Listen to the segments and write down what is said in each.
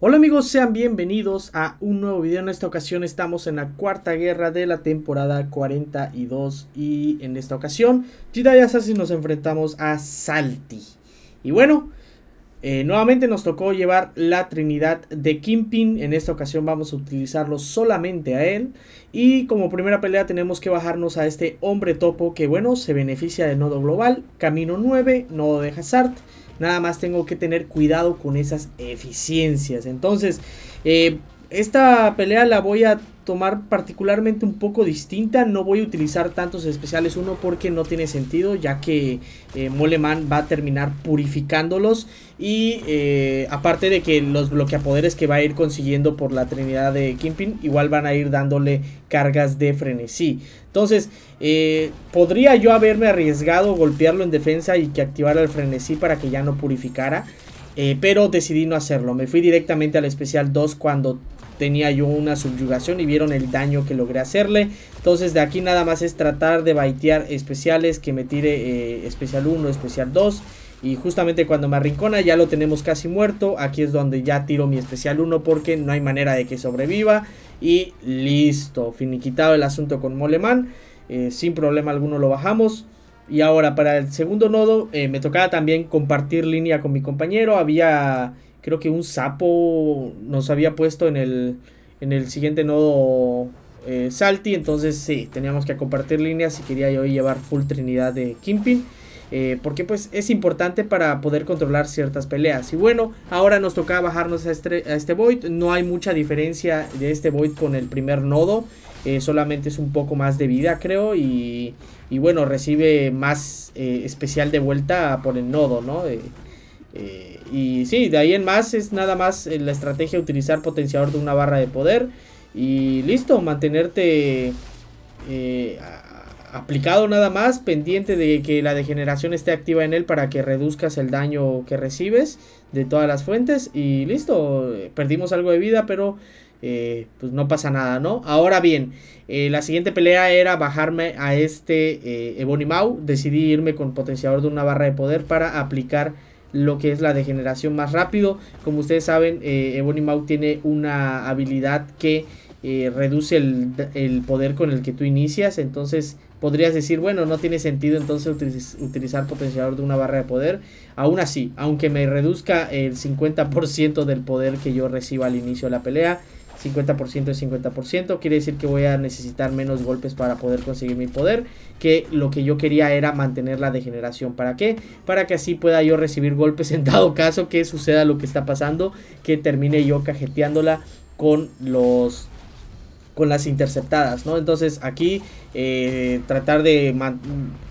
Hola amigos, sean bienvenidos a un nuevo video. En esta ocasión estamos en la cuarta guerra de la temporada 42 y en esta ocasión y Assassin nos enfrentamos a Salty. Y bueno, eh, nuevamente nos tocó llevar la Trinidad de kimping En esta ocasión vamos a utilizarlo solamente a él. Y como primera pelea tenemos que bajarnos a este hombre topo que, bueno, se beneficia de nodo global, camino 9, nodo de Hazard. Nada más tengo que tener cuidado con esas eficiencias. Entonces, eh, esta pelea la voy a tomar particularmente un poco distinta. No voy a utilizar tantos especiales uno porque no tiene sentido, ya que eh, Moleman va a terminar purificándolos. Y eh, aparte de que los bloqueapoderes que va a ir consiguiendo por la trinidad de Kimpin, igual van a ir dándole cargas de frenesí. Entonces, eh, podría yo haberme arriesgado golpearlo en defensa y que activara el frenesí para que ya no purificara. Eh, pero decidí no hacerlo. Me fui directamente al especial 2 cuando tenía yo una subyugación y vieron el daño que logré hacerle. Entonces de aquí nada más es tratar de baitear especiales que me tire eh, especial 1, especial 2. Y justamente cuando me arrincona ya lo tenemos casi muerto. Aquí es donde ya tiro mi especial 1 porque no hay manera de que sobreviva. Y listo, finiquitado el asunto con Moleman. Eh, sin problema alguno lo bajamos. Y ahora para el segundo nodo eh, me tocaba también compartir línea con mi compañero. Había creo que un sapo nos había puesto en el, en el siguiente nodo eh, Salty. Entonces sí, teníamos que compartir líneas y quería yo llevar full trinidad de Kimpin. Eh, porque pues es importante para poder controlar ciertas peleas. Y bueno, ahora nos toca bajarnos a este, este Void. No hay mucha diferencia de este Void con el primer nodo. Eh, solamente es un poco más de vida creo y, y bueno, recibe más especial de vuelta por el nodo, ¿no? Eh, y sí, de ahí en más es nada más eh, la estrategia utilizar potenciador de una barra de poder y listo, mantenerte eh, aplicado nada más, pendiente de que la degeneración esté activa en él para que reduzcas el daño que recibes de todas las fuentes y listo, perdimos algo de vida, pero pues no pasa nada, ¿no? Ahora bien, la siguiente pelea era bajarme a este Ebony mau decidí irme con potenciador de una barra de poder para aplicar lo que es la degeneración más rápido. Como ustedes saben, eh, Ebony Maw tiene una habilidad que eh, reduce el, poder con el que tú inicias. Entonces podrías decir, bueno, no tiene sentido entonces utilizar potenciador de una barra de poder. Aún así, aunque me reduzca el 50% del poder que yo reciba al inicio de la pelea, 50% es 50%, quiere decir que voy a necesitar menos golpes para poder conseguir mi poder, que lo que yo quería era mantener la degeneración, ¿para qué? Para que así pueda yo recibir golpes en dado caso que suceda lo que está pasando, que termine yo cajeteándola con los con las interceptadas, ¿no? Entonces aquí eh, tratar de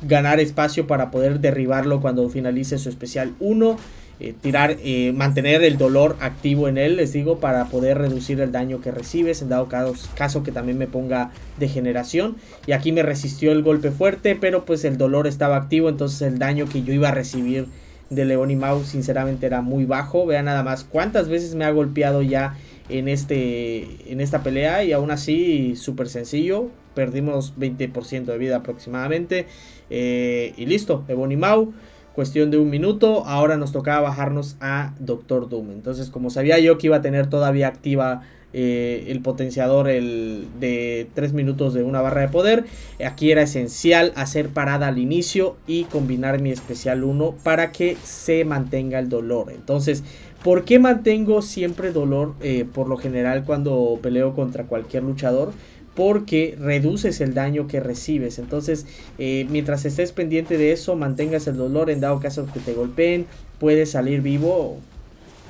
ganar espacio para poder derribarlo cuando finalice su especial 1. Eh, tirar, eh, mantener el dolor activo en él, les digo, para poder reducir el daño que recibes, en dado caso, que también me ponga degeneración. Y aquí me resistió el golpe fuerte, pero pues el dolor estaba activo, entonces el daño que yo iba a recibir de León y Mau sinceramente era muy bajo. Vean nada más cuántas veces me ha golpeado ya en, este, en esta pelea y aún así súper sencillo. Perdimos 20% de vida aproximadamente. Eh, y listo, Ebony Mau cuestión de un minuto. Ahora nos tocaba bajarnos a Doctor Doom. Entonces, como sabía yo que iba a tener todavía activa eh, el potenciador el, de 3 minutos de una barra de poder, aquí era esencial hacer parada al inicio y combinar mi especial 1 para que se mantenga el dolor. Entonces, ¿por qué mantengo siempre dolor eh, por lo general cuando peleo contra cualquier luchador? porque reduces el daño que recibes. Entonces, eh, mientras estés pendiente de eso, mantengas el dolor en dado caso que te golpeen, puedes salir vivo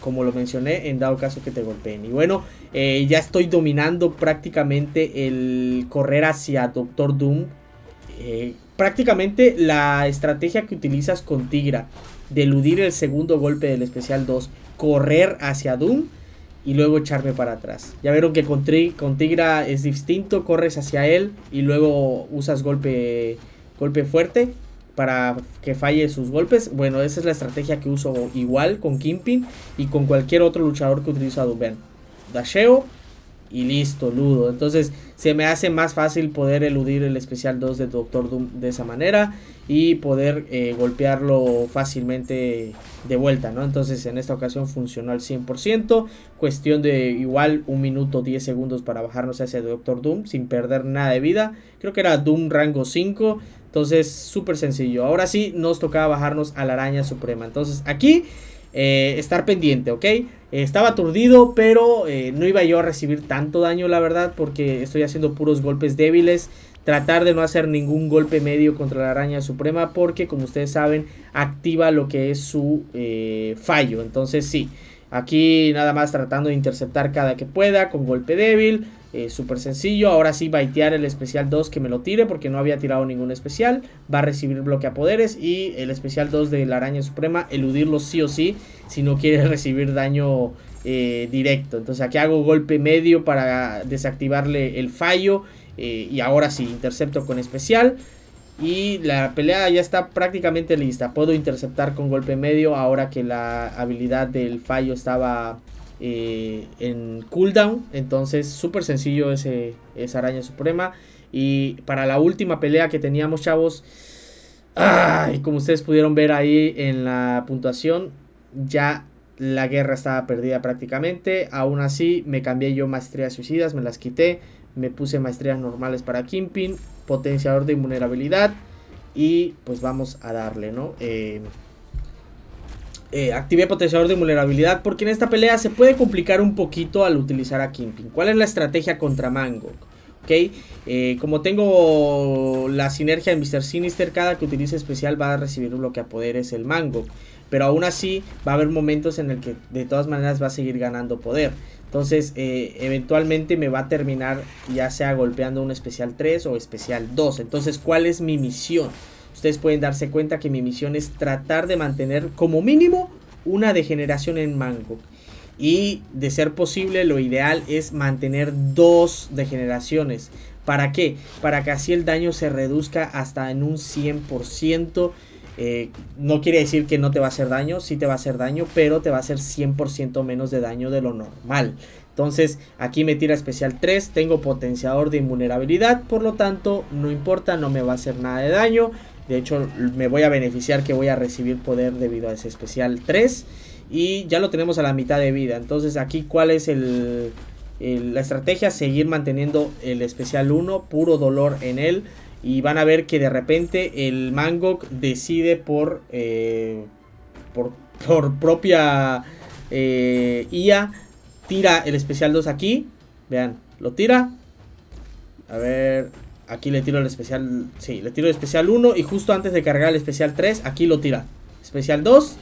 como lo mencioné, en dado caso que te golpeen. Y bueno, eh, ya estoy dominando prácticamente el correr hacia Doctor Doom. Eh, prácticamente la estrategia que utilizas con Tigra de eludir el segundo golpe del especial 2, correr hacia Doom y luego echarme para atrás. Ya vieron que con, Tigra es distinto, corres hacia él y luego usas golpe, golpe fuerte para que falle sus golpes. Bueno, esa es la estrategia que uso igual con Kimpin y con cualquier otro luchador que a Duben. Dasheo, y listo, ludo. Entonces se me hace más fácil poder eludir el especial 2 de Doctor Doom de esa manera y poder eh, golpearlo fácilmente de vuelta, ¿no? Entonces en esta ocasión funcionó al 100%, cuestión de igual un minuto 10 segundos para bajarnos hacia Doctor Doom sin perder nada de vida. Creo que era Doom rango 5, entonces súper sencillo. Ahora sí nos tocaba bajarnos a la araña suprema. Entonces aquí eh, estar pendiente, ¿ok? Eh, estaba aturdido, pero eh, no iba yo a recibir tanto daño, la verdad, porque estoy haciendo puros golpes débiles. Tratar de no hacer ningún golpe medio contra la araña suprema, porque como ustedes saben, activa lo que es su fallo. Entonces sí, aquí nada más tratando de interceptar cada que pueda con golpe débil. Eh, súper sencillo. Ahora sí, baitear el especial 2 que me lo tire porque no había tirado ningún especial. Va a recibir bloque a poderes. Y el especial 2 de la araña suprema, eludirlo sí o sí si no quiere recibir daño eh, directo. Entonces aquí hago golpe medio para desactivarle el fallo. Eh, y ahora sí, intercepto con especial. Y la pelea ya está prácticamente lista. Puedo interceptar con golpe medio ahora que la habilidad del fallo estaba eh, en cooldown. Entonces, súper sencillo ese, esa araña suprema. Y para la última pelea que teníamos, chavos. y como ustedes pudieron ver ahí en la puntuación, ya la guerra estaba perdida prácticamente. Aún así, me cambié yo maestrías suicidas, me las quité. Me puse maestrías normales para Kimpin, potenciador de invulnerabilidad. Y pues vamos a darle, ¿no? Eh, eh, active potenciador de vulnerabilidad porque en esta pelea se puede complicar un poquito al utilizar a Kimping. ¿Cuál es la estrategia contra Mangok? ¿Okay? Eh, como tengo la sinergia de Mr. Sinister, cada que utilice especial va a recibir lo que a es el Mango. Pero aún así va a haber momentos en el que de todas maneras va a seguir ganando poder. Entonces, eh, eventualmente me va a terminar ya sea golpeando un especial 3 o especial 2. Entonces, ¿cuál es mi misión? Ustedes pueden darse cuenta que mi misión es tratar de mantener como mínimo una degeneración en Mango. Y de ser posible, lo ideal es mantener dos degeneraciones. ¿Para qué? Para que así el daño se reduzca hasta en un 100%. Eh, no quiere decir que no te va a hacer daño, sí te va a hacer daño, pero te va a hacer 100% menos de daño de lo normal. Entonces aquí me tira especial 3, tengo potenciador de invulnerabilidad, por lo tanto no importa, no me va a hacer nada de daño. De hecho, me voy a beneficiar que voy a recibir poder debido a ese especial 3. Y ya lo tenemos a la mitad de vida. Entonces aquí, ¿cuál es el, la estrategia? Seguir manteniendo el especial 1, puro dolor en él. Y van a ver que de repente el Mangok decide por, eh, por, por, propia eh, IA. Tira el especial 2 aquí. Vean, lo tira. A ver, Aquí le tiro el especial... Sí, le tiro el especial 1 y justo antes de cargar el especial 3, aquí lo tira. Especial 2.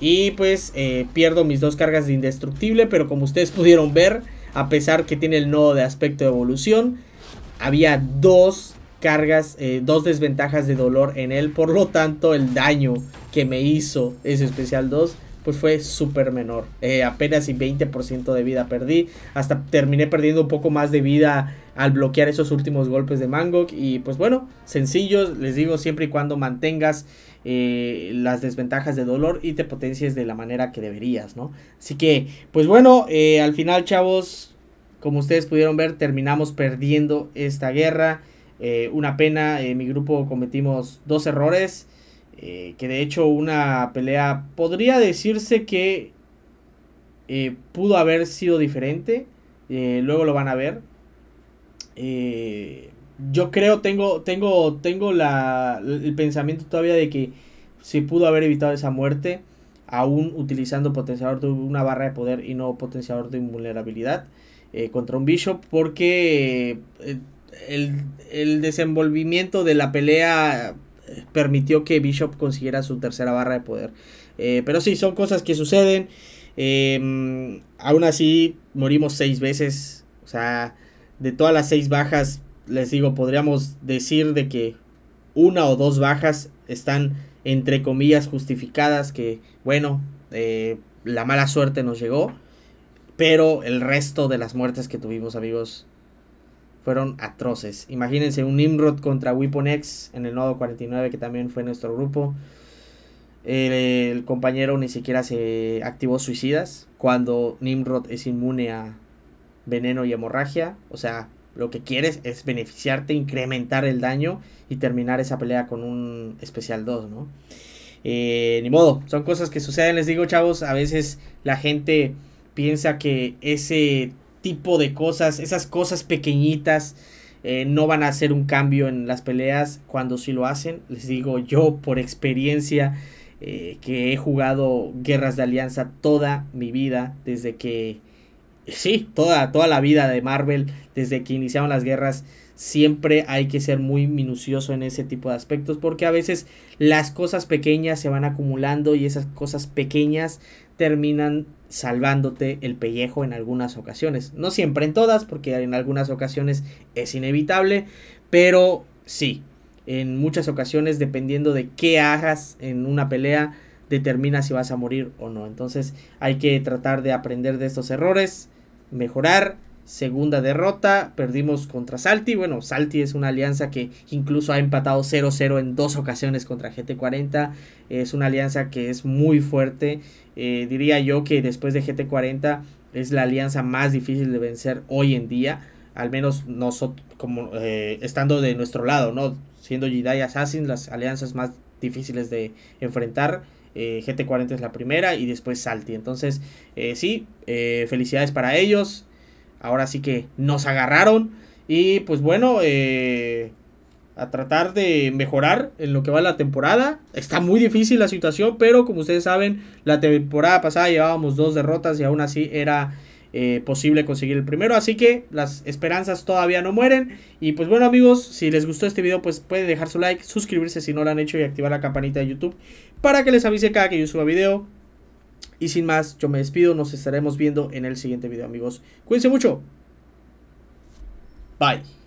Y pues eh, pierdo mis dos cargas de indestructible, pero como ustedes pudieron ver, a pesar que tiene el nodo de aspecto de evolución, había dos cargas, eh, dos desventajas de dolor en él. Por lo tanto, el daño que me hizo ese especial 2 pues fue súper menor. Eh, apenas y 20% de vida perdí. Hasta terminé perdiendo un poco más de vida al bloquear esos últimos golpes de Mangok. Y pues bueno, sencillos, les digo, siempre y cuando mantengas eh, las desventajas de dolor y te potencies de la manera que deberías, ¿no? Así que, pues bueno, eh, al final, chavos, como ustedes pudieron ver, terminamos perdiendo esta guerra. Eh, una pena, en mi grupo cometimos dos errores. que de hecho una pelea podría decirse que pudo haber sido diferente. luego lo van a ver eh, yo creo, tengo, tengo, tengo el pensamiento todavía de que se pudo haber evitado esa muerte aún utilizando potenciador de una barra de poder y no potenciador de invulnerabilidad eh, contra un bishop porque eh, el, desenvolvimiento de la pelea eh, permitió que bishop consiguiera su tercera barra de poder pero sí son cosas que suceden em, aún así morimos seis veces o sea de todas las seis bajas, les digo, podríamos decir de que una o dos bajas están entre comillas justificadas, que bueno, eh, la mala suerte nos llegó, pero el resto de las muertes que tuvimos, amigos, fueron atroces. Imagínense un Nimrod contra Weapon X en el nodo 49, que también fue nuestro grupo. el compañero ni siquiera se activó suicidas cuando Nimrod es inmune a veneno y hemorragia. O sea, lo que quieres es beneficiarte, incrementar el daño y terminar esa pelea con un especial 2, ¿no? Eh, ni modo, son cosas que suceden, les digo chavos, a veces la gente piensa que ese tipo de cosas, esas cosas pequeñitas, eh, no van a hacer un cambio en las peleas cuando sí lo hacen. Les digo yo por experiencia eh, que he jugado guerras de alianza toda mi vida, desde que sí, toda, toda la vida de Marvel, desde que iniciaron las guerras, siempre hay que ser muy minucioso en ese tipo de aspectos, porque a veces las cosas pequeñas se van acumulando y esas cosas pequeñas terminan salvándote el pellejo en algunas ocasiones. No siempre en todas, porque en algunas ocasiones es inevitable, pero sí, en muchas ocasiones, dependiendo de qué hagas en una pelea, determina si vas a morir o no. Entonces hay que tratar de aprender de estos errores mejorar. Segunda derrota, perdimos contra Salty, Bueno, Salty es una alianza que incluso ha empatado 0-0 en dos ocasiones contra GT40. Es una alianza que es muy fuerte. Eh, diría yo que después de GT40 es la alianza más difícil de vencer hoy en día. Al menos nosotros, como eh, estando de nuestro lado, ¿no? Siendo Jedi Assassin, las alianzas más difíciles de enfrentar eh, GT40 es la primera y después Salty. Entonces, eh, sí, eh, felicidades para ellos. Ahora sí que nos agarraron. Y pues bueno, a tratar de mejorar en lo que va la temporada. Está muy difícil la situación, pero como ustedes saben, la temporada pasada llevábamos dos derrotas y aún así era eh, posible conseguir el primero. Así que las esperanzas todavía no mueren. Y pues bueno amigos, si les gustó este video pues pueden dejar su like, suscribirse si no lo han hecho y activar la campanita de YouTube para que les avise cada que yo suba video. Y sin más, yo me despido, nos estaremos viendo en el siguiente video amigos. Cuídense mucho. Bye.